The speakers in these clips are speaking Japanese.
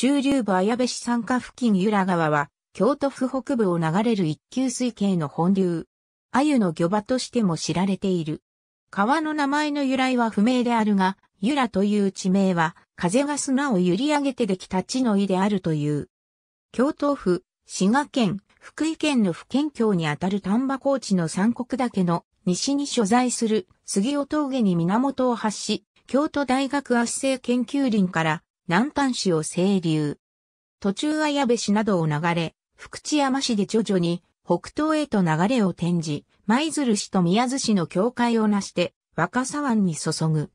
中流部綾部市山下付近由良川は、京都府北部を流れる一級水系の本流。鮎の漁場としても知られている。川の名前の由来は不明であるが、由良という地名は、風が砂を揺り上げてできた地の意であるという。京都府、滋賀県、福井県の府県境にあたる丹波高地の三国岳の西に所在する杉尾峠に源を発し、京都大学圧政研究林から南端市を清流。途中綾部市などを流れ、福知山市で徐々に北東へと流れを転じ、舞鶴市と宮津市の境界をなして、若狭湾に注ぐ。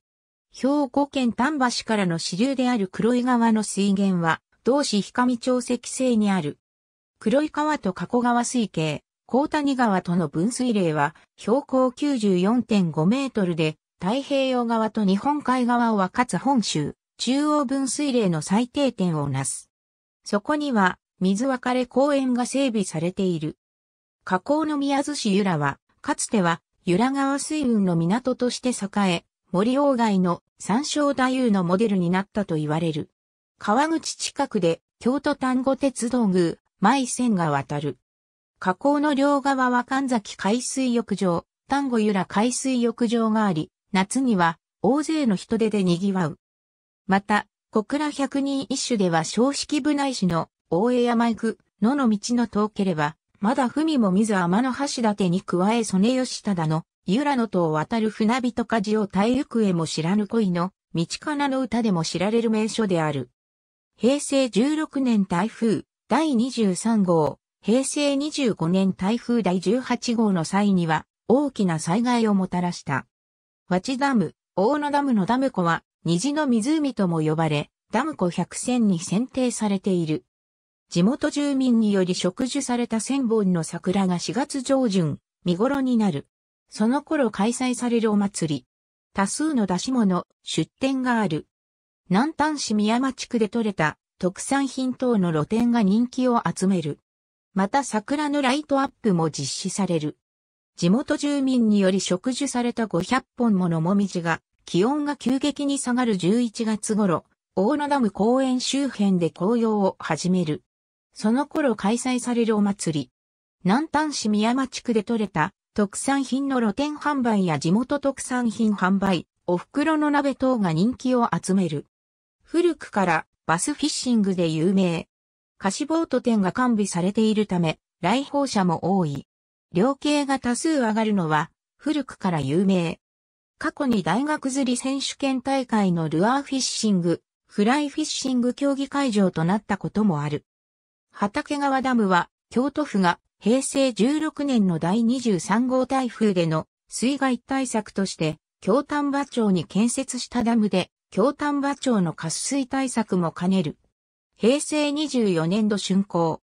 兵庫県丹波市からの支流である黒井川の水源は、同市氷上町石西にある。黒井川と加古川水系、高谷川との分水嶺は、標高94.5メートルで、太平洋側と日本海側を分かつ本州、中央分水嶺の最低点をなす。そこには、水別れ公園が整備されている。河口の宮津市由良は、かつては、由良川水運の港として栄え、森鴎外の山椒太夫のモデルになったと言われる。川口近くで、京都丹後鉄道宮、舞線が渡る。河口の両側は神崎海水浴場、丹後由良海水浴場があり、夏には大勢の人出で賑わう。また、小倉百人一首では正式部内史の大江山行く、野の道の遠ければ、まだ文も見ず天の橋立に加え曽根義忠の、由良の戸を渡る船人舵を耐え行えも知らぬ恋の、道かなの歌でも知られる名所である。平成16年台風第23号、平成25年台風第18号の際には大きな災害をもたらした。和ダム、大野ダムのダム湖は虹の湖とも呼ばれ、ダム湖百選に選定されている。地元住民により植樹された千本の桜が4月上旬、見頃になる。その頃開催されるお祭り。多数の出し物、出店がある。南丹市宮間地区で採れた特産品等の露店が人気を集める。また桜のライトアップも実施される。地元住民により植樹された500本ものもみじが気温が急激に下がる11月頃、大野ダム公園周辺で紅葉を始める。その頃開催されるお祭り。南丹市宮間地区で採れた特産品の露店販売や地元特産品販売、お袋の鍋等が人気を集める。古くからバスフィッシングで有名。貸しボート店が完備されているため、来訪者も多い。量刑が多数上がるのは古くから有名。過去に大学釣り選手権大会のルアーフィッシング、フライフィッシング競技会場となったこともある。畑川ダムは、京都府が平成16年の第23号台風での水害対策として、京丹波町に建設したダムで、京丹波町の渇水対策も兼ねる。平成24年度竣工。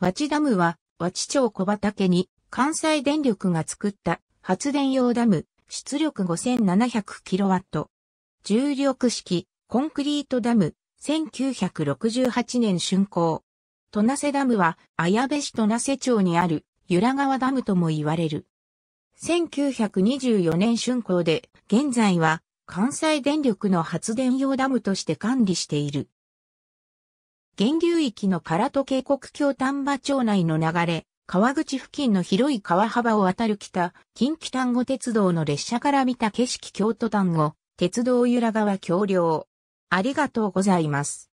和知ダムは、和知町小畑に関西電力が作った発電用ダム出力 5700kW。重力式、コンクリートダム、1968年竣工。トナセダムは、綾部市とナセ町にある、由良川ダムとも言われる。1924年竣工で、現在は、関西電力の発電用ダムとして管理している。源流域の唐戸渓谷橋丹波町内の流れ、川口付近の広い川幅を渡る北、近畿丹後鉄道の列車から見た景色京都丹後、鉄道由良川橋梁。ありがとうございます。